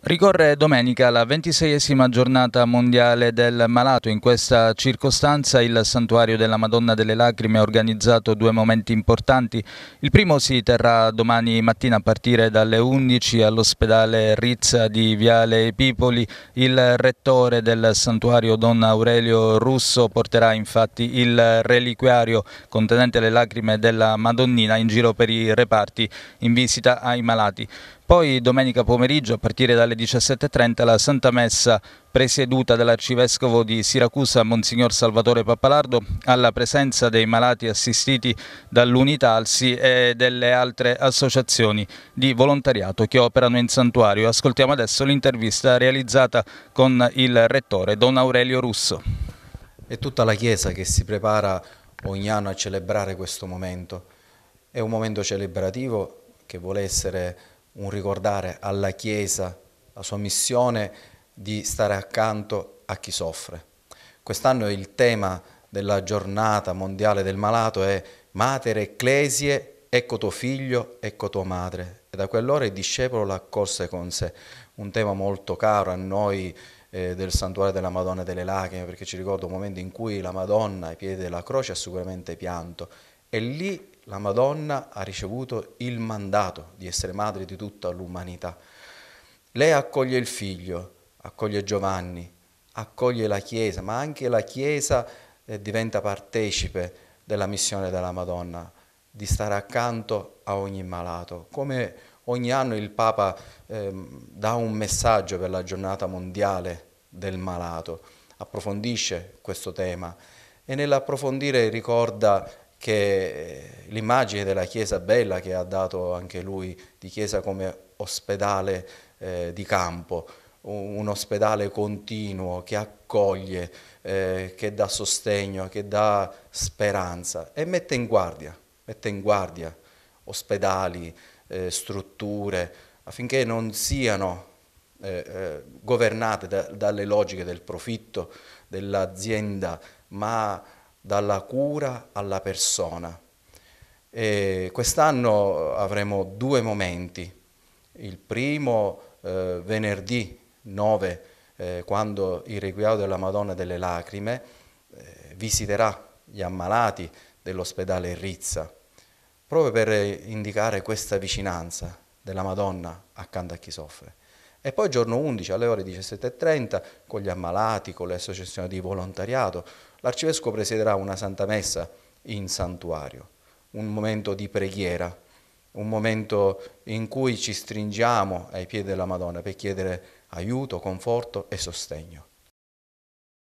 Ricorre domenica la ventiseiesima giornata mondiale del malato. In questa circostanza il Santuario della Madonna delle Lacrime ha organizzato due momenti importanti. Il primo si terrà domani mattina a partire dalle 11 all'ospedale Rizza di Viale Pipoli. Il rettore del santuario, Don Aurelio Russo, porterà infatti il reliquiario contenente le lacrime della Madonnina in giro per i reparti in visita ai malati. Poi domenica pomeriggio a partire dalle 17.30 la Santa Messa presieduta dall'arcivescovo di Siracusa Monsignor Salvatore Pappalardo alla presenza dei malati assistiti dall'Unitalsi e delle altre associazioni di volontariato che operano in santuario. Ascoltiamo adesso l'intervista realizzata con il rettore Don Aurelio Russo. È tutta la Chiesa che si prepara ogni anno a celebrare questo momento. È un momento celebrativo che vuole essere un ricordare alla Chiesa la sua missione di stare accanto a chi soffre. Quest'anno il tema della giornata mondiale del malato è Mater Ecclesie, ecco tuo figlio, ecco tua madre. E da quell'ora il discepolo l'accolse con sé, un tema molto caro a noi eh, del santuario della Madonna delle Lacrime, perché ci ricordo un momento in cui la Madonna ai piedi della croce ha sicuramente pianto e lì la Madonna ha ricevuto il mandato di essere madre di tutta l'umanità. Lei accoglie il figlio, accoglie Giovanni, accoglie la Chiesa, ma anche la Chiesa eh, diventa partecipe della missione della Madonna, di stare accanto a ogni malato. Come ogni anno il Papa eh, dà un messaggio per la giornata mondiale del malato, approfondisce questo tema e nell'approfondire ricorda che eh, l'immagine della Chiesa bella che ha dato anche lui di Chiesa come ospedale eh, di campo, un ospedale continuo che accoglie, eh, che dà sostegno, che dà speranza e mette in guardia, mette in guardia ospedali, eh, strutture, affinché non siano eh, eh governate da, dalle logiche del profitto dell'azienda, ma dalla cura alla persona. Quest'anno avremo due momenti. Il primo eh, venerdì 9, eh, quando il Requiao della Madonna delle Lacrime eh, visiterà gli ammalati dell'ospedale Rizza, proprio per indicare questa vicinanza della Madonna accanto a chi soffre. E poi giorno 11 alle ore 17.30 con gli ammalati, con le associazioni di volontariato, l'arcivescovo presiederà una santa messa in santuario, un momento di preghiera un momento in cui ci stringiamo ai piedi della Madonna per chiedere aiuto, conforto e sostegno.